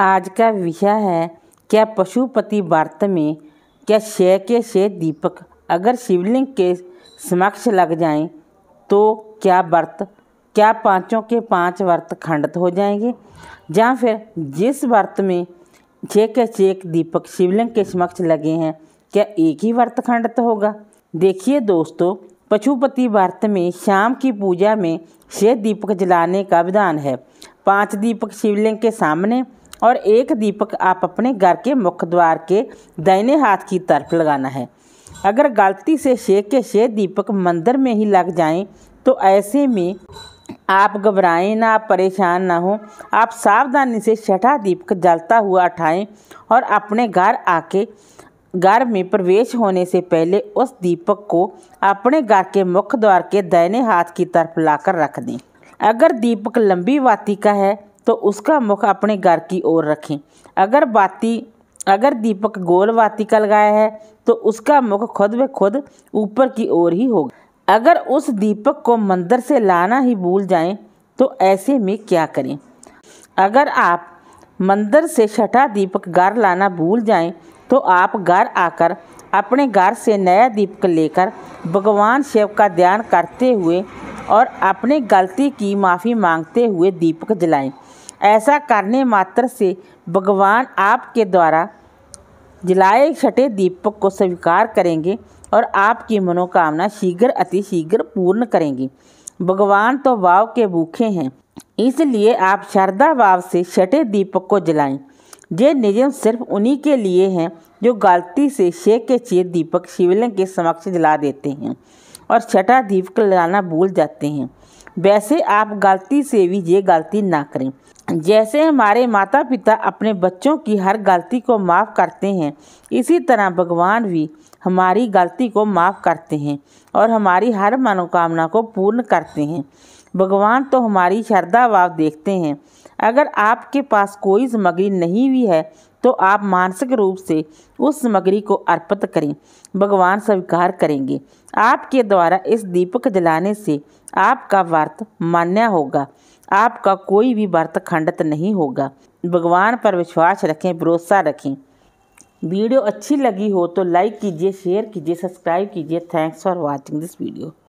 आज का विषय है क्या पशुपति वार्त में क्या शय के से दीपक अगर शिवलिंग के समक्ष लग जाएं तो क्या वर्त क्या पांचों के पांच वर्त खंडित हो जाएंगे या फिर जिस वर्त में छः के छः दीपक शिवलिंग के समक्ष लगे हैं क्या एक ही वर्त खंडित होगा देखिए दोस्तों पशुपति वर्त में शाम की पूजा में छः दीपक जलाने का विधान है पांच दीपक शिवलिंग के सामने और एक दीपक आप अपने घर के मुख्य द्वार के दाहिने हाथ की तरफ लगाना है अगर गलती से छः के छः दीपक मंदिर में ही लग जाएं तो ऐसे में आप घबराएं ना आप परेशान ना हो आप सावधानी से छठा दीपक जलता हुआ उठाएं और अपने घर आके घर में प्रवेश होने से पहले उस दीपक को अपने घर के मुख्य द्वार के दाहिने हाथ की तरफ लाकर रख दें अगर दीपक लंबी वाती का है तो उसका मुख अपने घर की ओर रखें अगर बाती अगर दीपक गोल बाती का लगाया है तो उसका मुख खुद ब खुद ऊपर की ओर ही होगा अगर उस दीपक को मंदिर से लाना ही भूल जाएं तो ऐसे में क्या करें अगर आप मंदिर से छठा दीपक घर लाना भूल जाएं तो आप घर आकर अपने घर से नया दीपक लेकर भगवान शिव का ध्यान करते हुए और अपने गलती की माफ़ी मांगते हुए दीपक जलाएं ऐसा करने मात्र से भगवान आपके द्वारा जलाए छठे दीपक को स्वीकार करेंगे और आपकी मनोकामना शीघ्र अति शीघ्र पूर्ण करेंगे भगवान तो भाव के भूखे हैं इसलिए आप श्रद्धा भाव से छठे दीपक को जलाएं ये निजम सिर्फ उन्हीं के लिए हैं जो गलती से छः के छे दीपक शिवलिंग के समक्ष जला देते हैं और छठा दीपक लाना भूल जाते हैं वैसे आप गलती से भी ये गलती ना करें जैसे हमारे माता पिता अपने बच्चों की हर गलती को माफ़ करते हैं इसी तरह भगवान भी हमारी गलती को माफ़ करते हैं और हमारी हर मनोकामना को पूर्ण करते हैं भगवान तो हमारी श्रद्धा भाव देखते हैं अगर आपके पास कोई सामग्री नहीं भी है तो आप मानसिक रूप से उस सामग्री को अर्पित करें भगवान स्वीकार करेंगे आपके द्वारा इस दीपक जलाने से आपका व्रत मान्य होगा आपका कोई भी व्रत खंडित नहीं होगा भगवान पर विश्वास रखें भरोसा रखें वीडियो अच्छी लगी हो तो लाइक कीजिए शेयर कीजिए सब्सक्राइब कीजिए thanks for watching this video